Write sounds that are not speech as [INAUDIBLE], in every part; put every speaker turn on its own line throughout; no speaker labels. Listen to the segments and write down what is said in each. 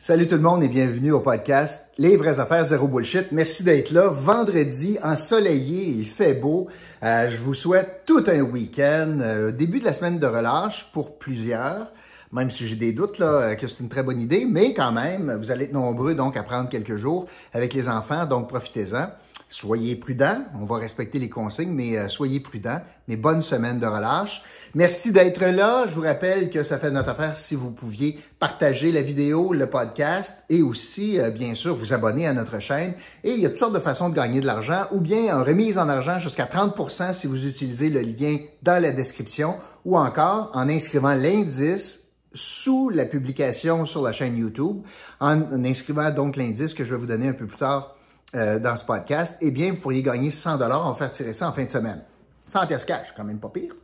Salut tout le monde et bienvenue au podcast Les vraies affaires zéro bullshit. Merci d'être là. Vendredi, ensoleillé, il fait beau. Euh, je vous souhaite tout un week-end, euh, début de la semaine de relâche pour plusieurs. Même si j'ai des doutes là, euh, que c'est une très bonne idée, mais quand même, vous allez être nombreux donc à prendre quelques jours avec les enfants, donc profitez-en. Soyez prudents. On va respecter les consignes, mais euh, soyez prudents. Mais bonne semaine de relâche. Merci d'être là. Je vous rappelle que ça fait notre affaire si vous pouviez partager la vidéo, le podcast et aussi, euh, bien sûr, vous abonner à notre chaîne. Et il y a toutes sortes de façons de gagner de l'argent ou bien en remise en argent jusqu'à 30 si vous utilisez le lien dans la description ou encore en inscrivant l'indice sous la publication sur la chaîne YouTube, en inscrivant donc l'indice que je vais vous donner un peu plus tard euh, dans ce podcast, eh bien, vous pourriez gagner 100 dollars en faire tirer ça en fin de semaine. 100 pièces cash, quand même pas pire.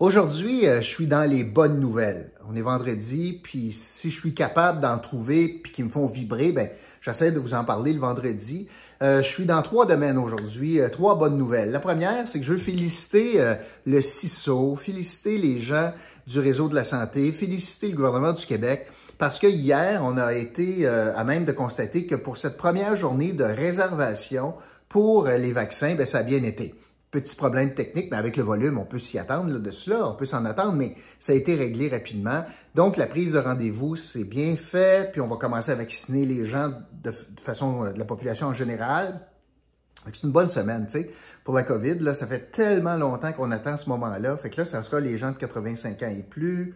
Aujourd'hui, euh, je suis dans les bonnes nouvelles. On est vendredi, puis si je suis capable d'en trouver, puis qui me font vibrer, ben, j'essaie de vous en parler le vendredi. Euh, je suis dans trois domaines aujourd'hui, trois bonnes nouvelles. La première, c'est que je veux féliciter le CISO, féliciter les gens du réseau de la santé, féliciter le gouvernement du Québec parce que hier, on a été euh, à même de constater que pour cette première journée de réservation pour euh, les vaccins, ben, ça a bien été. Petit problème technique, mais avec le volume, on peut s'y attendre là, de cela, on peut s'en attendre, mais ça a été réglé rapidement. Donc, la prise de rendez-vous, c'est bien fait, puis on va commencer à vacciner les gens de, façon euh, de la population en général. C'est une bonne semaine, tu sais. Pour la COVID, là, ça fait tellement longtemps qu'on attend ce moment-là. Fait que là, ça sera les gens de 85 ans et plus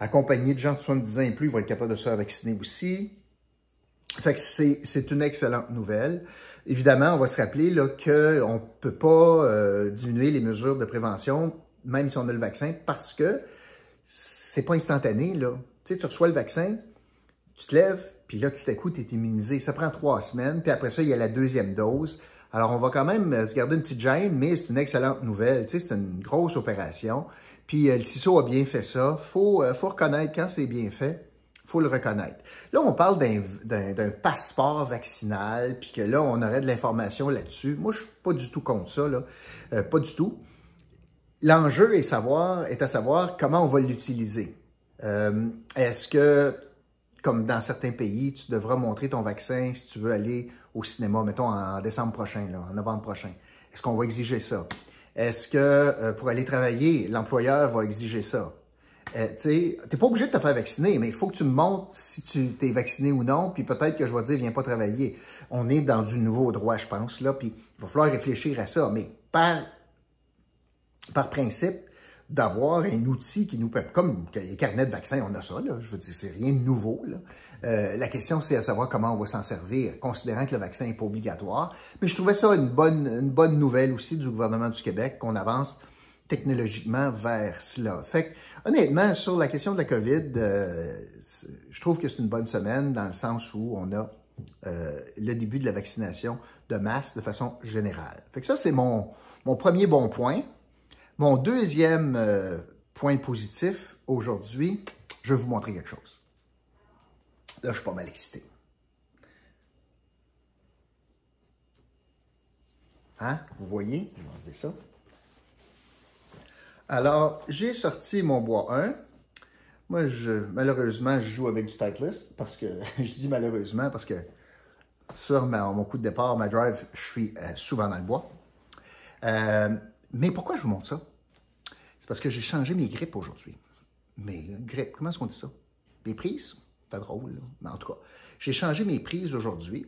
accompagné de gens de 70 ans et plus, ils vont être capables de se faire vacciner aussi. Fait que c'est une excellente nouvelle. Évidemment, on va se rappeler qu'on ne peut pas euh, diminuer les mesures de prévention, même si on a le vaccin, parce que c'est pas instantané. Là. Tu, reçois le vaccin, tu te lèves, puis là, tout à coup, tu es immunisé. Ça prend trois semaines, puis après ça, il y a la deuxième dose. Alors, on va quand même euh, se garder une petite gêne, mais c'est une excellente nouvelle. c'est une grosse opération. Puis euh, le CISO a bien fait ça. Faut, euh, faut reconnaître quand c'est bien fait. Faut le reconnaître. Là, on parle d'un passeport vaccinal, puis que là, on aurait de l'information là-dessus. Moi, je suis pas du tout contre ça, là. Euh, pas du tout. L'enjeu est, savoir, est à savoir comment on va l'utiliser. Est-ce que, comme dans certains pays, tu devras montrer ton vaccin si tu veux aller au cinéma, mettons en décembre prochain, en novembre prochain? Est-ce qu'on va exiger ça? Est-ce que euh, pour aller travailler, l'employeur va exiger ça? Euh, tu n'es pas obligé de te faire vacciner, mais il faut que tu me montres si tu t'es vacciné ou non, puis peut-être que je vais te dire, viens pas travailler. On est dans du nouveau droit, je pense, là, puis il va falloir réfléchir à ça. Mais par, par principe, d'avoir un outil qui nous peut, comme les carnets de vaccins, on a ça, je veux dire, c'est rien de nouveau. Euh, la question, c'est à savoir comment on va s'en servir, considérant que le vaccin n'est pas obligatoire. Mais je trouvais ça une bonne, nouvelle aussi du gouvernement du Québec, qu'on avance technologiquement vers cela. Fait que, honnêtement, sur la question de la COVID, euh, je trouve que c'est une bonne semaine dans le sens où on a euh, le début de la vaccination de masse de façon générale. Fait que ça, c'est mon premier bon point. Mon deuxième euh, point positif aujourd'hui, je vais vous montrer quelque chose. Là, je suis pas mal excité. Hein? Vous voyez? Je vais ça. Alors, j'ai sorti mon bois 1. Moi, je, malheureusement, je joue avec du Titleist parce que, [LAUGHS] je dis malheureusement parce que sur mon coup de départ, ma drive, je suis euh, souvent dans le bois. Euh, mais pourquoi je vous montre ça? C'est parce que j'ai changé mes grippes aujourd'hui. Mes grippes, comment est-ce qu'on dit ça? Mes prises? Pas drôle, Mais en tout cas, j'ai changé mes prises aujourd'hui.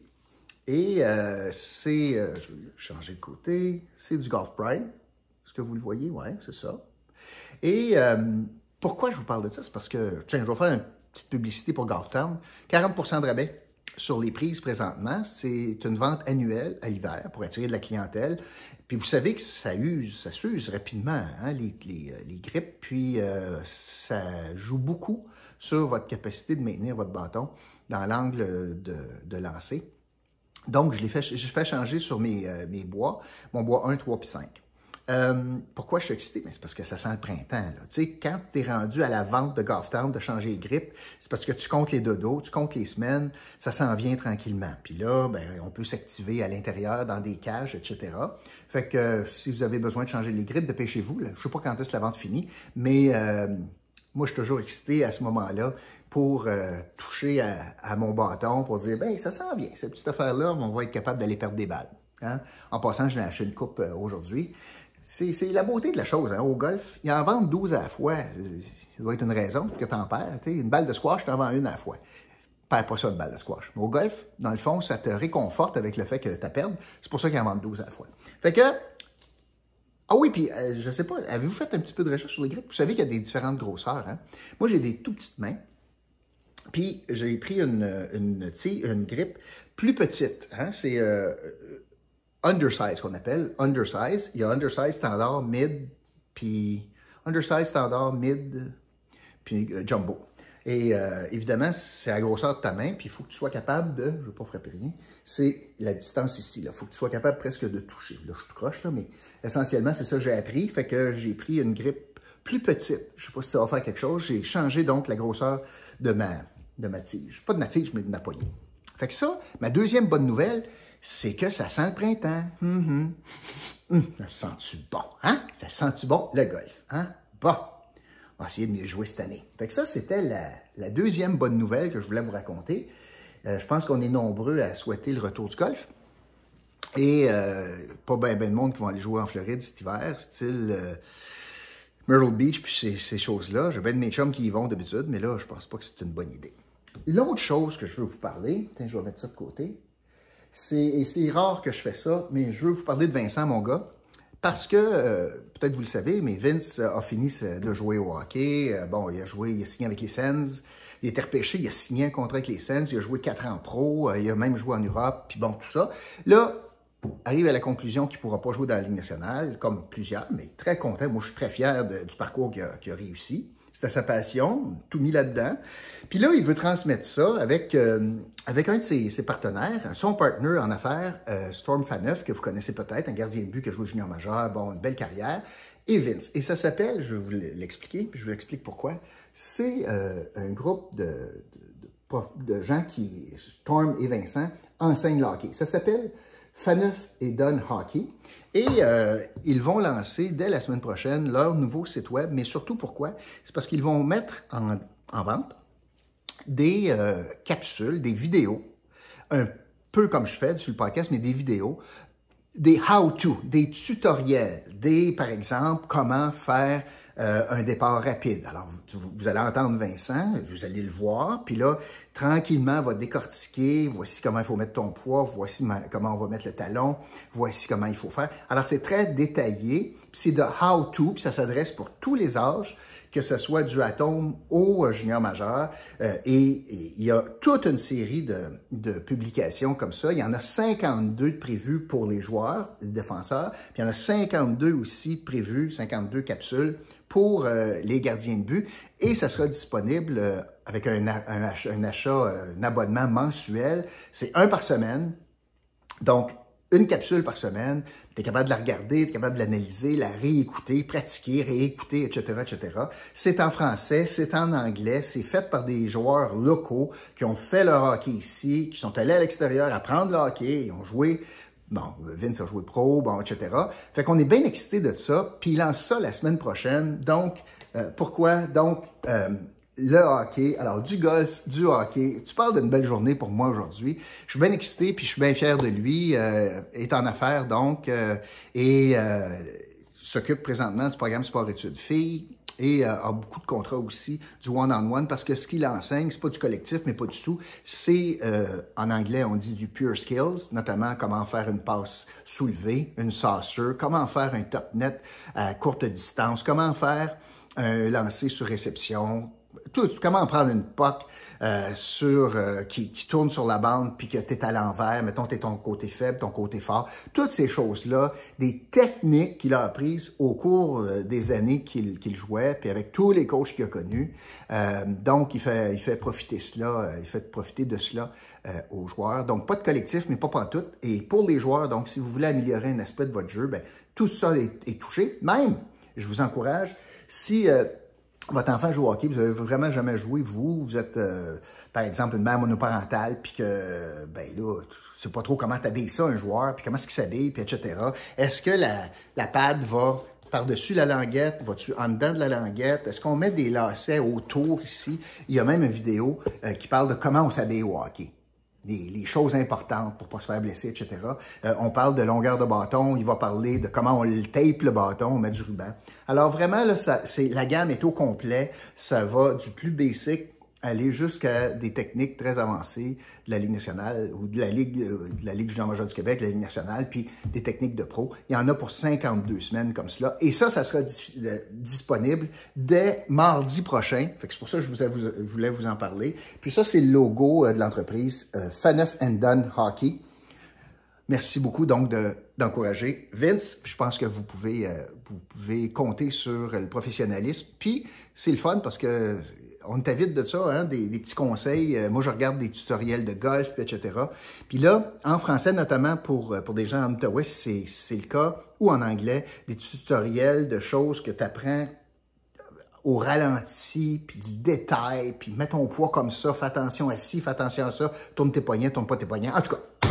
Et euh, c'est, euh, je vais changer de côté, c'est du Golf Prime. Est-ce que vous le voyez? Ouais, c'est ça. Et euh, pourquoi je vous parle de ça? C'est parce que, tiens, je vais faire une petite publicité pour Golf Town. 40 de rabais sur les prises présentement, c'est une vente annuelle à l'hiver pour attirer de la clientèle. Puis vous savez que ça use, ça s'use rapidement, hein, euh, les, grippes, puis euh, ça joue beaucoup sur votre capacité de maintenir votre bâton dans l'angle de, lancer. Donc, je l'ai fait, changer sur mes, euh, mes bois, mon bois 1, 3 puis 5. Euh, pourquoi je suis excité? Ben, c'est parce que ça sent le printemps. Là. sais, quand tu es rendu à la vente de Town de changer les grippes, c'est parce que tu comptes les dodos, tu comptes les semaines, ça s'en vient tranquillement. Puis là, ben, on peut s'activer à l'intérieur, dans des cages, etc. Fait que euh, si vous avez besoin de changer les grippes, dépêchez-vous. Je sais pas quand est-ce la vente finit, mais euh, moi, je suis toujours excité à ce moment-là pour toucher à, mon bâton, pour dire, ben ça sent bien, cette petite affaire-là, on va être capable d'aller perdre des balles. Hein. En passant, je l'ai acheté une coupe aujourd'hui. C'est la beauté de la chose. Hein. Au golf, ils en vendent 12 à la fois. Ça doit être une raison que tu en perds. Une balle de squash, tu en vends une à la fois. Père pas ça, une balle de squash. au golf, dans le fond, ça te réconforte avec le fait que tu as perdu. C'est pour ça qu'ils en vendent 12 à la fois. Fait que... Ah oui, puis euh, je sais pas, avez-vous fait un petit peu de recherche sur les grippes? Vous savez qu'il y a des différentes grosseurs. Hein. Moi, j'ai des tout petites mains. Puis j'ai pris une, une, une grippe plus petite. Hein. C'est... Euh, undersize qu'on appelle, undersize. Il y a undersize standard, mid, puis undersize standard, mid, puis euh, jumbo. Et euh, évidemment, c'est la grosseur de ta main, puis il faut que tu sois capable de, je ne vais pas frapper rien, c'est la distance ici. Il faut que tu sois capable presque de toucher. Là, je te croche, là, mais essentiellement, c'est ça que j'ai appris. Fait que j'ai pris une grippe plus petite. Je ne sais pas si ça va faire quelque chose. J'ai changé donc la grosseur de ma, de ma tige. Pas de ma tige, mais de ma poignée. Fait que ça, ma deuxième bonne nouvelle, c'est que ça sent le printemps. Mm-hmm. Mm, ça sent-tu bon, hein? Ça sent-tu bon, le golf, hein? Bon, on va essayer de mieux jouer cette année. Fait ça, c'était la, deuxième bonne nouvelle que je voulais vous raconter. Euh, je pense qu'on est nombreux à souhaiter le retour du golf. Et euh, pas bien de monde qui vont aller jouer en Floride cet hiver, style... Euh, Myrtle Beach puis ces, choses-là. J'ai bien de mes chums qui y vont d'habitude, mais là, je pense pas que c'est une bonne idée. L'autre chose que je veux vous parler, tiens, je vais mettre ça de côté c'est rare que je fais ça, mais je veux vous parler de Vincent, mon gars. Parce que, euh, peut-être vous le savez, mais Vince a fini de jouer au hockey. Euh, bon, il a joué, il a signé avec les Sens. Il a été repêché, il a signé un contrat avec les Sens. Il a joué quatre ans pro. Euh, il a même joué en Europe, puis bon, tout ça. Là, arrive à la conclusion qu'il ne pourra pas jouer dans la Ligue nationale, comme plusieurs, mais très content. Moi, je suis très fier du parcours qu'il a, réussi. C'était sa passion, tout mis là-dedans. Puis là, il veut transmettre ça avec, euh, avec un de ses, partenaires, son partner en affaires, euh, Storm Faneuf, que vous connaissez peut-être, un gardien de but qui a joué junior majeur, bon, une belle carrière, et Vince. Et ça s'appelle, je vais vous l'expliquer, puis je vous explique pourquoi, c'est euh, un groupe de, de, gens qui, Storm et Vincent, enseignent le Ça s'appelle Faneuf et Don Hockey. Et euh, ils vont lancer dès la semaine prochaine leur nouveau site web, mais surtout pourquoi? C'est parce qu'ils vont mettre en, vente des euh, capsules, des vidéos, un peu comme je fais sur le podcast, mais des vidéos des how-to, des tutoriels, des, par exemple, comment faire euh, un départ rapide. Alors, vous, allez entendre Vincent, vous allez le voir, puis là, tranquillement, va décortiquer, voici comment il faut mettre ton poids, voici comment on va mettre le talon, voici comment il faut faire. Alors, c'est très détaillé, puis c'est de how-to, puis ça s'adresse pour tous les âges, que ce soit du atome au euh, junior majeur. et, il y a toute une série de, publications comme ça. Il y en a 52 prévues pour les joueurs, les défenseurs. Puis il y en a 52 aussi prévues, 52 capsules pour euh, les gardiens de but. Et ça sera disponible euh, avec un, un, un achat, un abonnement mensuel. C'est un par semaine. Donc, une capsule par semaine, tu es capable de la regarder, tu es capable de l'analyser, la réécouter, pratiquer, réécouter, etc., etc. C'est en français, c'est en anglais, c'est fait par des joueurs locaux qui ont fait leur hockey ici, qui sont allés à l'extérieur apprendre le hockey, ils ont joué. Bon, Vince a joué pro, bon, etc. Fait qu'on est bien excité de ça, puis il lance ça la semaine prochaine. Donc, euh, pourquoi? Donc, euh, le hockey, alors du golf, du hockey. Tu parles d'une belle journée pour moi aujourd'hui. Je suis bien excité puis je suis bien fier de lui. Euh, est en affaires donc euh, et euh, s'occupe présentement du programme sport-études filles et euh, a beaucoup de contrats aussi du one-on-one parce que ce qu'il enseigne, c'est pas du collectif, mais pas du tout. C'est, en anglais, on dit du pure skills, notamment comment faire une passe soulevée, une saucer, comment faire un top net à courte distance, comment faire un lancer sur réception, tout, comment prendre une POC euh, sur, euh, qui, tourne sur la bande, puis que tu à l'envers, mettons, tu es ton côté faible, ton côté fort. Toutes ces choses-là, des techniques qu'il a apprises au cours euh, des années qu'il jouait, puis avec tous les coachs qu'il a connus. donc, il fait, il fait profiter cela, il fait profiter de cela aux joueurs. Donc, pas de collectif, mais pas tout. Et pour les joueurs, donc, si vous voulez améliorer un aspect de votre jeu, ben, tout ça est, touché. Même, je vous encourage, si votre enfant joue au hockey, vous avez vraiment jamais joué, vous, vous êtes, euh, par exemple, une mère monoparentale, puis que, ben là, sais pas trop comment t'habilles ça, un joueur, puis comment est-ce qu'il s'habille, puis etc. Est-ce que la, pad va par-dessus la languette, va tu en dedans de la languette? Est-ce qu'on met des lacets autour ici? Il y a même une vidéo euh, qui parle de comment on s'habille au hockey. Les, choses importantes pour pas se faire blesser, etc. Euh, on parle de longueur de bâton, il va parler de comment on tape le bâton, on met du ruban. Alors vraiment, la gamme est au complet. Ça va du plus basic aller jusqu'à des techniques très avancées de la Ligue nationale ou de la Ligue, euh, de la Ligue du Québec, la Ligue nationale, puis des techniques de pro. Il y en a pour 52 semaines comme cela. Et ça, ça sera euh, disponible dès mardi prochain. c'est pour ça que je, vous voulais vous en parler. Puis ça, c'est le logo euh, de l'entreprise Faneuf and Done Hockey. Merci beaucoup donc de d'encourager Vince. Je pense que vous pouvez, euh, vous pouvez compter sur le professionnalisme. Puis c'est le fun parce que on de ça, hein, des, petits conseils. Euh, moi, je regarde des tutoriels de golf, etc. Puis là, en français notamment, pour, euh, pour des gens en Outaouais, c'est le cas, ou en anglais, des tutoriels de choses que tu apprends au ralenti, puis du détail, puis mets ton poids comme ça, fais attention à ci, fais attention à ça, tourne tes poignets, tourne pas tes poignets. En tout cas,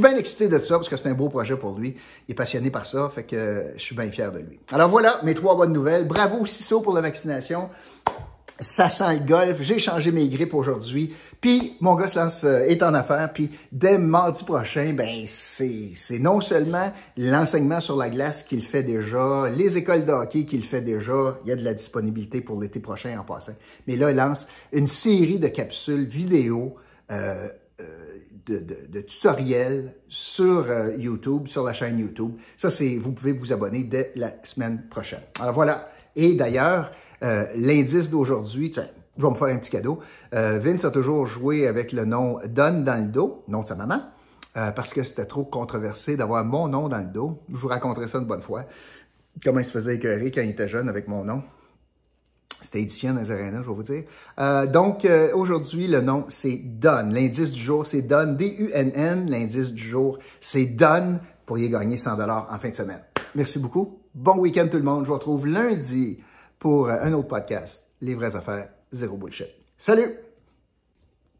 suis bien excité de ça parce que c'est un beau projet pour lui. Il est passionné par ça, fait que euh, je suis bien fier de lui. Alors voilà mes trois bonnes nouvelles. Bravo CISO pour la vaccination. Ça sent le golf. J'ai changé mes grippes aujourd'hui. Puis, mon gars lance, euh, est en affaires. Puis, dès mardi prochain, ben, c'est non seulement l'enseignement sur la glace qu'il fait déjà, les écoles de hockey qu'il fait déjà. Il y a de la disponibilité pour l'été prochain en passant. Mais là, il lance une série de capsules vidéo euh, de, de, tutoriels sur euh, YouTube, sur la chaîne YouTube. Ça, c'est vous pouvez vous abonner dès la semaine prochaine. Alors voilà. Et d'ailleurs, euh, l'indice d'aujourd'hui, je vais me faire un petit cadeau. Euh, Vince a toujours joué avec le nom Don dans le dos, nom de sa maman, parce que c'était trop controversé d'avoir mon nom dans le dos. Je vous raconterai ça une bonne fois. Comment il se faisait écœurer quand il était jeune avec mon nom. C'était édifiant dans je vais vous dire. Euh, donc, euh, aujourd'hui, le nom, c'est Donne. L'indice du jour, c'est Donne, D-U-N-N. L'indice du jour, c'est Donne Pour y gagner 100 en fin de semaine. Merci beaucoup. Bon week-end tout le monde. Je vous retrouve lundi pour un autre podcast. Les vraies affaires, zéro bullshit. Salut!